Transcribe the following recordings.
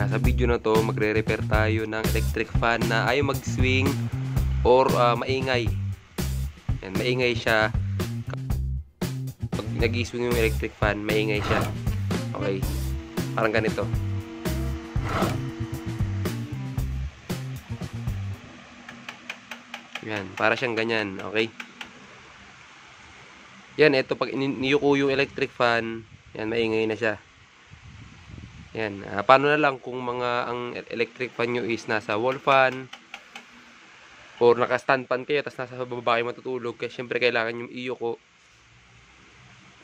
na sa video na to magre-repair tayo ng electric fan na ayaw mag-swing or uh, maingay. Yan, maingay siya. Pag nag-swing yung electric fan, maingay siya. Okay. Parang ganito. Yan, para siyang ganyan, okay? Yan, ito pag niyuko yung electric fan, yan maingay na siya. Yan. Uh, paano na lang kung mga ang e-, electric fan nyo is nasa wall fan or naka-stand fan kayo tapos nasa baba kayo matutulog kasi syempre kailangan yung iyo ko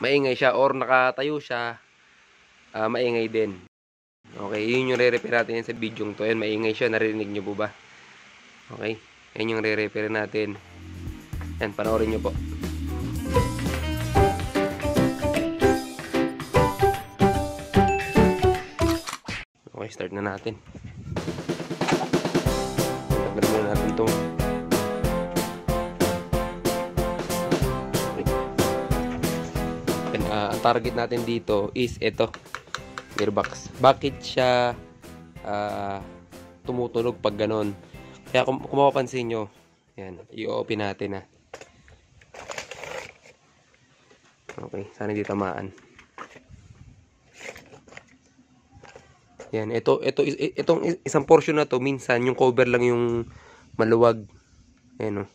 maingay siya or nakatayo siya uh, maingay din. Okay, yun yung re-refer natin sa video to. Yan, maingay siya. Narinig nyo po ba? Okay, yan yung re-refer natin. Yan, panoorin nyo po. start na natin tagal muna natin itong And, uh, ang target natin dito is ito gearbox bakit siya uh, tumutunog pag ganon kaya kung, kung mapapansin nyo yan, i-open natin ha okay, sana hindi tamaan Yan, ito, ito, itong isang portion na to, minsan yung cover lang yung maluwag. Ayan o. Oh.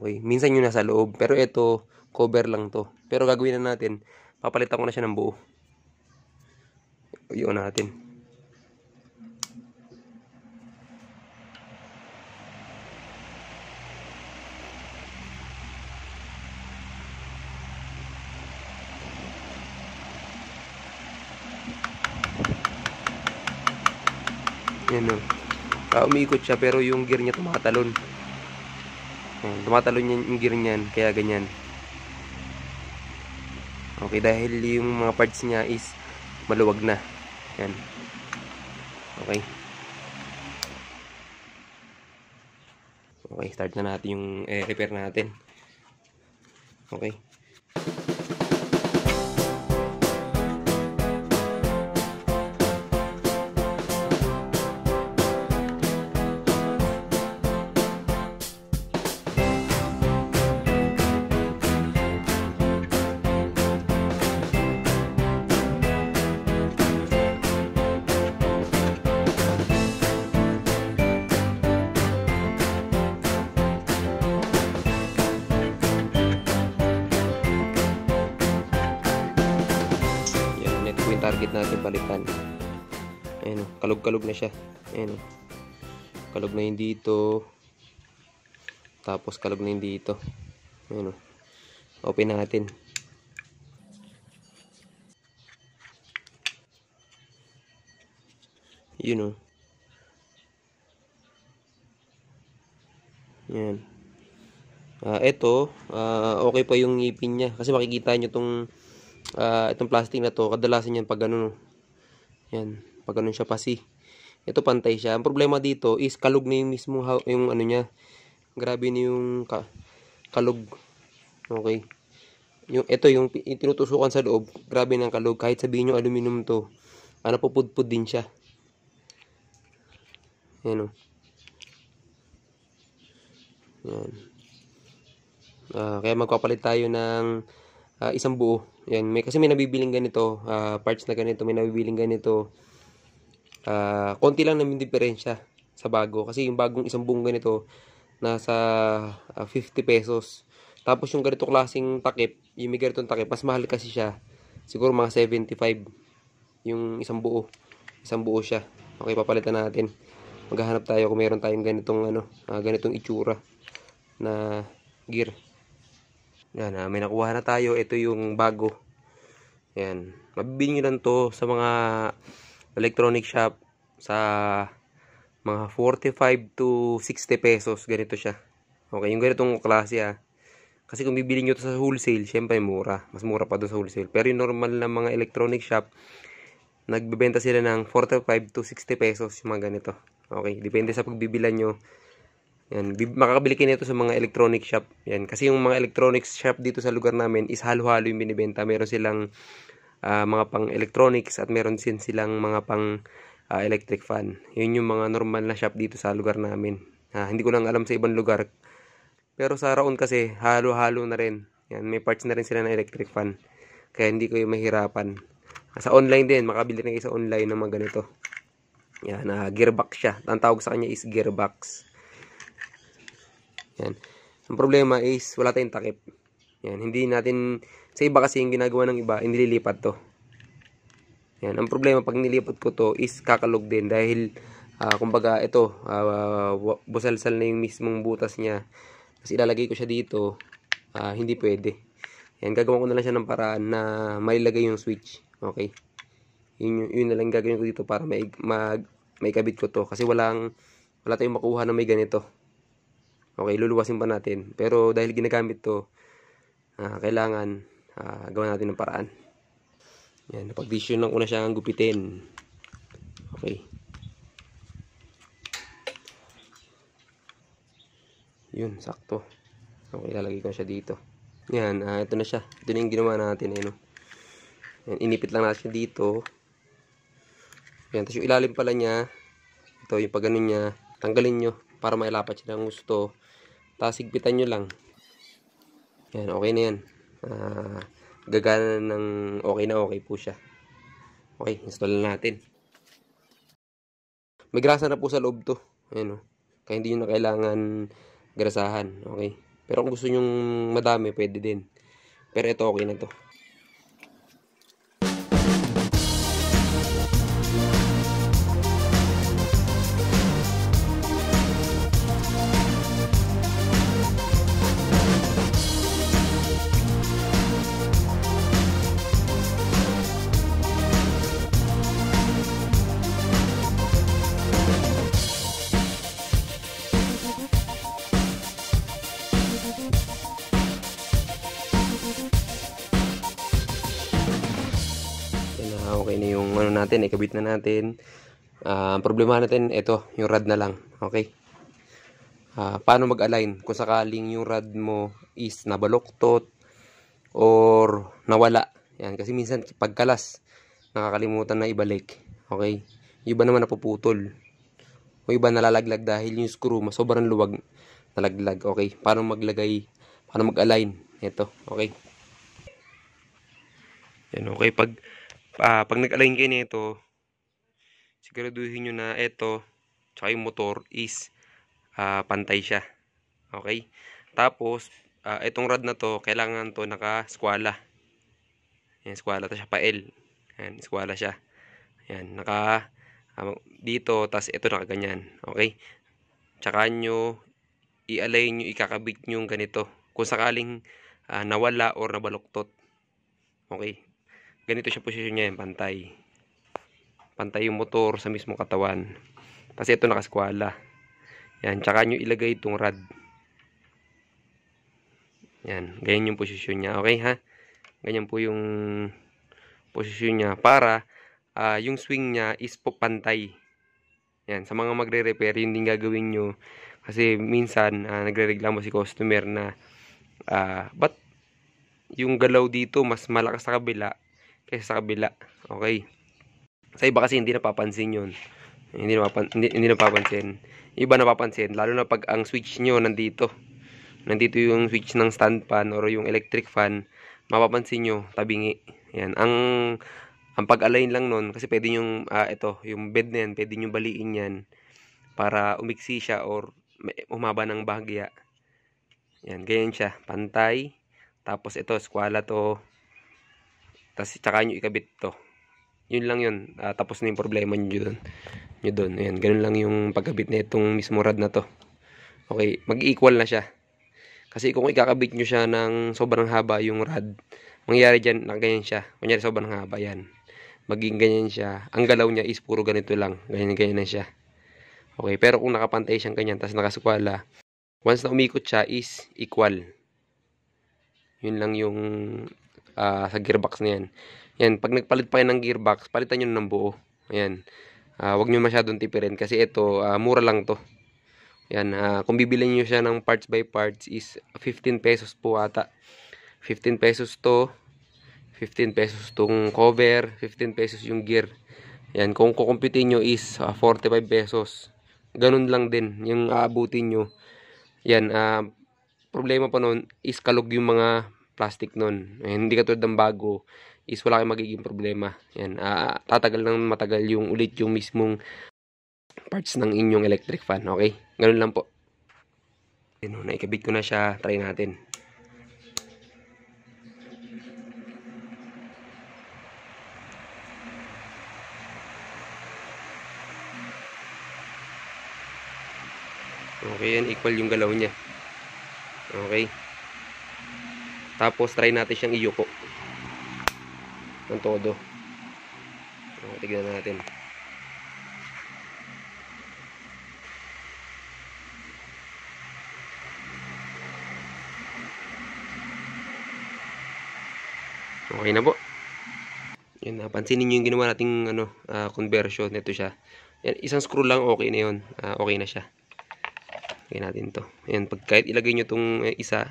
Okay, minsan yun nasa loob. Pero ito, cover lang to. Pero gagawin na natin, papalitan ko na siya ng buo. Iyon natin. Yan o. Uh, ah, umiikot siya pero yung gear niya tumatalon. Yan, tumatalon yan, yung gear niyan. Kaya ganyan. Okay, dahil yung mga parts niya is maluwag na. Yan. Okay. Okay, start na natin yung eh, repair natin. Okay. target natin balikan ayan kalog-kalog na siya ayan kalog na yun dito tapos kalog na yun dito ayan oh. open natin yun o oh. ayan uh, ah, ito uh, ah, okay pa yung ngipin niya kasi makikita nyo tong uh, itong plastic na to, kadalasan yan pag ganun. Oh. Yan, pag ganun siya pasi. Ito pantay siya. Ang problema dito is kalug na yung mismo yung ano niya. Grabe na yung ka, kalog. Okay. Yung ito yung, yung tinutusukan sa loob, grabe ng kalug. kahit sabihin niyo aluminum to. Ano ah, pupudpud din siya. Yan o. Oh. Yan. Uh, kaya magpapalit tayo ng uh, isang buo. Yan, may kasi may nabibiling ganito, uh, parts na ganito, may nabibiling ganito. Uh, konti lang namin diferensya sa bago kasi yung bagong isang buong ganito nasa uh, 50 pesos. Tapos yung ganito klasing takip, yung may ganitong takip, mas mahal kasi siya. Siguro mga 75 yung isang buo. Isang buo siya. Okay, papalitan natin. Maghahanap tayo kung meron tayong ganitong ano, uh, ganitong itsura na gear. Yan, ah, may nakuha na tayo. Ito yung bago. Yan. Mabibili nyo lang to sa mga electronic shop sa mga 45 to 60 pesos. Ganito siya. Okay, yung ganitong klase ah. Kasi kung bibili nyo to sa wholesale, syempre mura. Mas mura pa doon sa wholesale. Pero yung normal na mga electronic shop, nagbebenta sila ng 45 to 60 pesos yung mga ganito. Okay, depende sa pagbibilan nyo yan, makakabili kayo nito sa mga electronic shop. Yan, kasi yung mga electronics shop dito sa lugar namin is halo-halo yung binibenta. Meron silang uh, mga pang electronics at meron din silang mga pang uh, electric fan. Yun yung mga normal na shop dito sa lugar namin. Uh, hindi ko lang alam sa ibang lugar. Pero sa Raon kasi, halo-halo na rin. Yan, may parts na rin sila ng electric fan. Kaya hindi ko yung mahirapan. Sa online din, makabili rin kayo sa online ng mga ganito. Yan, uh, gearbox siya. Ang tawag sa kanya is gearbox. Yan. Ang problema is, wala tayong takip. Yan, hindi natin, sa iba kasi yung ginagawa ng iba, inililipat to. Yan, ang problema pag nilipat ko to is kakalog din dahil, uh, kumbaga, ito, uh, busalsal na yung mismong butas niya. Kasi ilalagay ko siya dito, uh, hindi pwede. Yan, gagawin ko na lang siya ng paraan na mailagay yung switch. Okay? Yun, yun na lang gagawin ko dito para may, mag, may kabit ko to. Kasi walang, wala tayong makuha na may ganito. Okay, luluwasin pa natin. Pero dahil ginagamit to, uh, kailangan uh, gawa natin ng paraan. Yan, napag-vision lang ko na ang gupitin. Okay. Yun, sakto. Okay, lalagay ko siya dito. Yan, uh, ito na siya. Ito na yung ginawa natin. Eh, no? Yan, inipit lang natin dito. Yan, tapos yung ilalim pala niya, ito yung pag niya, tanggalin nyo para mailapat siya ng gusto tasigpitan nyo lang yan okay na yan uh, gagana ng okay na okay po siya okay install na natin may grasa na po sa loob to ayan o oh. kaya hindi nyo na kailangan grasahan okay pero kung gusto nyo madami pwede din pero ito okay na to ano natin, ikabit na natin. Uh, problema natin, ito, yung rad na lang. Okay? Uh, paano mag-align? Kung sakaling yung rad mo is nabaloktot or nawala. Yan, kasi minsan pagkalas, nakakalimutan na ibalik. Okay? Yung iba naman napuputol. O iba nalalaglag dahil yung screw, mas sobrang luwag nalaglag. Okay? Paano maglagay? Paano mag-align? Ito. Okay? Yan, okay. Pag uh, pag nag-align kayo nito, siguraduhin nyo na ito, tsaka yung motor is uh, pantay siya. Okay? Tapos, uh, itong rod na to, kailangan to naka-squala. Ayan, squala to siya pa L. Ayan, squala siya. Ayan, naka uh, dito, tas ito naka ganyan. Okay? Tsaka nyo, i-align nyo, ikakabit nyo yung ganito. Kung sakaling uh, nawala or nabaluktot. Okay? ganito siya posisyon niya yan, eh, pantay. Pantay yung motor sa mismong katawan. kasi ito nakaskwala. Yan, tsaka nyo ilagay itong rad Yan, ganyan yung posisyon niya. Okay ha? Ganyan po yung posisyon niya para uh, yung swing niya is po pantay. Yan, sa mga magre-repair, yun din gagawin nyo. Kasi minsan, uh, ah, nagre-reglamo si customer na, uh, ah, but yung galaw dito, mas malakas sa kabila, kaysa sa kabila. Okay. Sa iba kasi hindi napapansin yun. Hindi, napapan hindi, hindi napapansin. Iba napapansin, lalo na pag ang switch nyo nandito. Nandito yung switch ng stand fan or yung electric fan, mapapansin nyo, tabingi. Yan. Ang ang pag-align lang nun, kasi pwede yung, uh, ah, ito, yung bed na yan, pwede nyo baliin yan para umiksi siya or umaba ng bahagya. Yan, ganyan siya. Pantay. Tapos ito, skwala to. Tapos tsaka nyo ikabit to. Yun lang yun. Uh, tapos na yung problema nyo doon. Nyo doon. Ayan, ganun lang yung pagkabit na itong mismo rod na to. Okay, mag-equal na siya. Kasi kung ikakabit nyo siya ng sobrang haba yung rod, mangyayari dyan, ganyan siya. Mangyayari sobrang haba, yan. Maging ganyan siya. Ang galaw niya is puro ganito lang. Ganyan-ganyan na siya. Okay, pero kung nakapantay siyang ganyan, tapos nakasukwala, once na umikot siya is equal. Yun lang yung uh, sa gearbox na yan. Yan, pag nagpalit pa yan ng gearbox, palitan nyo ng buo. Ayan. Uh, ah, wag nyo masyadong tipirin kasi ito, uh, mura lang to. Yan, uh, kung bibili niyo siya ng parts by parts is 15 pesos po ata. 15 pesos to, 15 pesos tong cover, 15 pesos yung gear. Yan, kung kukumpitin nyo is uh, 45 pesos. Ganun lang din yung aabutin nyo. Yan, uh, problema pa noon is kalog yung mga plastic nun. Ayan, eh, hindi katulad ng bago is wala kang magiging problema. Ayan, uh, ah, tatagal ng matagal yung ulit yung mismong parts ng inyong electric fan. Okay? Ganun lang po. Ayan, naikabit ko na siya. Try natin. Okay, yan. Equal yung galaw niya. Okay. Tapos try natin siyang iyuko. Ng todo. Tingnan natin. Okay na po. Yan, napansin niyo yung ginawa nating ano, uh, conversion nito siya. Yan, isang screw lang okay na 'yon. Uh, ah, okay na siya. Okay natin 'to. Yan, pag kahit ilagay niyo tong eh, isa,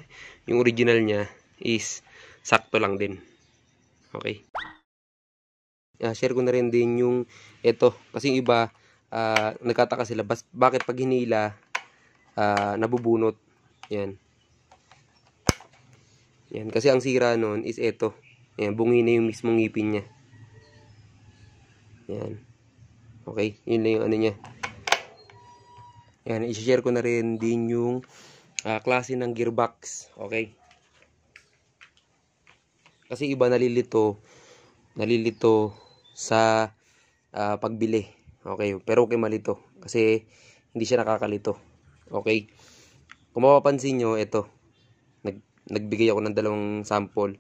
yung original niya, is sakto lang din. Okay. Uh, share ko na rin din yung ito. Kasi iba, uh, ah, nagkataka sila. Bas, bakit pag hinila, uh, nabubunot. Yan. Yan. Kasi ang sira nun is ito. Yan. Bungi na yung mismong ngipin niya. Yan. Okay. Yun lang yung ano niya. Yan. I-share ko na rin din yung uh, klase ng gearbox. Okay. Kasi iba nalilito, nalilito sa uh, pagbili. Okay, pero okay malito kasi hindi siya nakakalito. Okay. Kung mapapansin nyo, ito. Nag, nagbigay ako ng dalawang sample.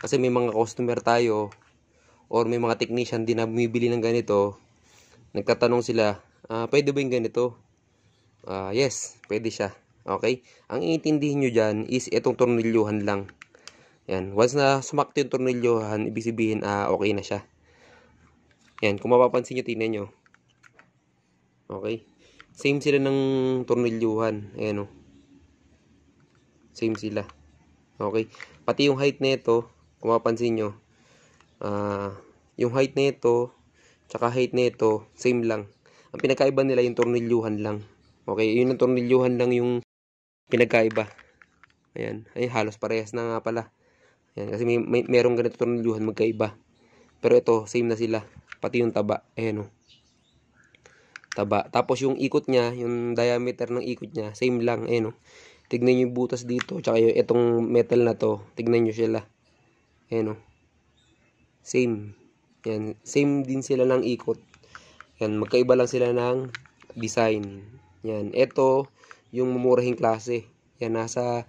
Kasi may mga customer tayo or may mga technician din na bumibili ng ganito. Nagtatanong sila, ah, pwede ba yung ganito? Ah, yes, pwede siya. Okay? Ang iintindihin nyo dyan is itong tornilyuhan lang. Yan. Once na sumakto yung tornilyohan, ibig sabihin uh, okay na siya. Yan. Kung mapapansin nyo, tingnan nyo. Okay. Same sila ng tornilyuhan. Ayan o. Oh. Same sila. Okay. Pati yung height nito ito, kung mapapansin nyo, uh, yung height nito ito, tsaka height nito same lang. Ang pinakaiba nila yung tornilyuhan lang. Okay, yun ang tornilyuhan lang yung pinagkaiba. Ayan, ay halos parehas na nga pala. Yan, kasi may, may merong ganito tornilyuhan magkaiba. Pero ito, same na sila. Pati yung taba. Ayan o. Taba. Tapos yung ikot niya, yung diameter ng ikot niya, same lang. Ayan o. Tignan nyo yung butas dito. Tsaka yung itong metal na to. Tignan nyo sila. Ayan o. Same. Yan. Same din sila ng ikot. Yan. Magkaiba lang sila ng design. Yan. Ito, yung mumurahing klase. Yan. Nasa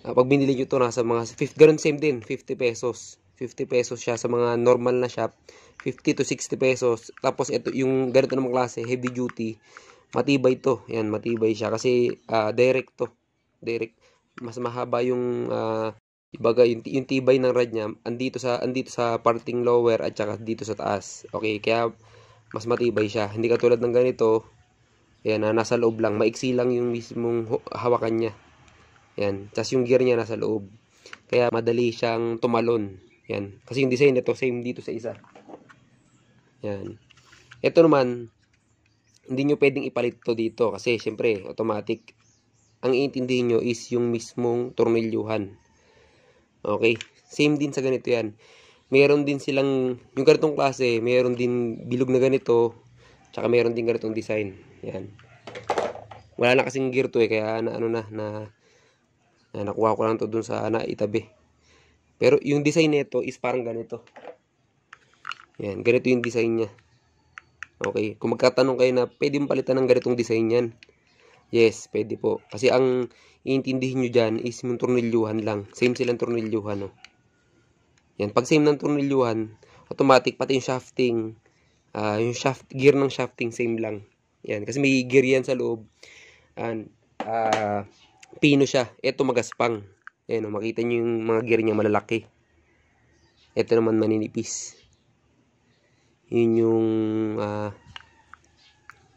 Uh, pag binili nyo to nasa mga 50, ganun same din, 50 pesos. 50 pesos siya sa mga normal na shop. 50 to 60 pesos. Tapos ito yung ganito namang klase, heavy duty. Matibay to. Yan, matibay siya kasi uh, direct to. Direct. Mas mahaba yung uh, ibaga yung, yung tibay ng rod niya andito sa andito sa parting lower at saka dito sa taas. Okay, kaya mas matibay siya. Hindi katulad ng ganito. Ayan, na nasa loob lang. Maiksi lang yung mismong hawakan niya. Yan. Tapos yung gear niya nasa loob. Kaya madali siyang tumalon. Yan. Kasi yung design nito same dito sa isa. Yan. Ito naman, hindi nyo pwedeng ipalit to dito kasi syempre automatic. Ang iintindihin nyo is yung mismong tornilyuhan. Okay. Same din sa ganito yan. Meron din silang, yung ganitong klase, meron din bilog na ganito, tsaka meron din ganitong design. Yan. Wala na kasing gear to eh, kaya na ano na, na na eh, nakuha ko lang to dun sa ana itabi. Pero yung design nito is parang ganito. Yan, ganito yung design niya. Okay, kung magkatanong kayo na pwede mo palitan ng ganitong design yan. Yes, pwede po. Kasi ang iintindihin nyo dyan is yung tornilyuhan lang. Same silang tornilyuhan. No? Oh. Yan, pag same ng tornilyuhan, automatic pati yung shafting, uh, yung shaft, gear ng shafting same lang. Yan, kasi may gear yan sa loob. And, uh, Pino siya. Ito magaspang. Ayan oh, makita nyo yung mga gear niya malalaki. Ito naman maninipis. Yun yung uh,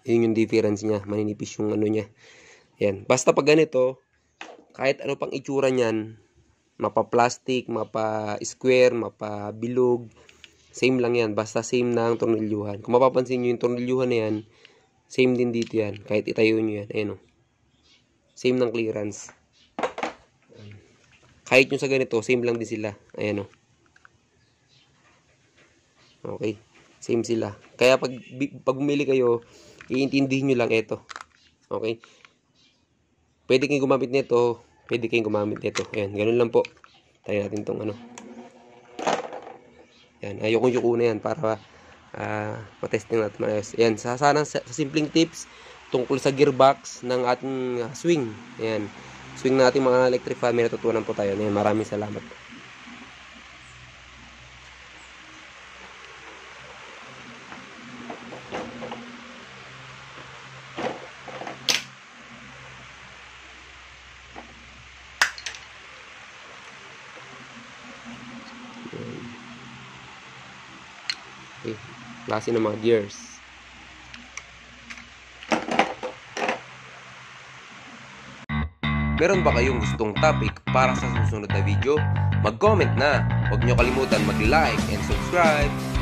yun yung difference niya. Maninipis yung ano niya. Ayan. Basta pag ganito, kahit ano pang itsura niyan, mapa-plastic, mapa-square, mapa-bilog, same lang yan. Basta same na ang tornilyuhan. Kung mapapansin nyo yung tornilyuhan na yan, same din dito yan. Kahit itayo nyo yan. Ayan o. Oh. Same ng clearance. Kahit yung sa ganito, same lang din sila. Ayan o. Oh. Okay. Same sila. Kaya pag, pag bumili kayo, iintindihin nyo lang ito. Okay. Pwede kayong gumamit nito. Pwede kayong gumamit nito. Ayan. Ganun lang po. Tayo natin tong ano. Ayan. Ayokong yuko na yan para uh, ah, matesting natin maayos. Ayan. Sa, sana sa, sa simpleng tips, tungkol sa gearbox ng ating ah, swing. Ayan. Swing natin mga electrify. May natutunan po tayo. Ayan, maraming salamat po. Okay. Eh, klase ng mga gears. Meron ba kayong gustong topic para sa susunod na video? Mag-comment na! Huwag nyo kalimutan mag-like and subscribe!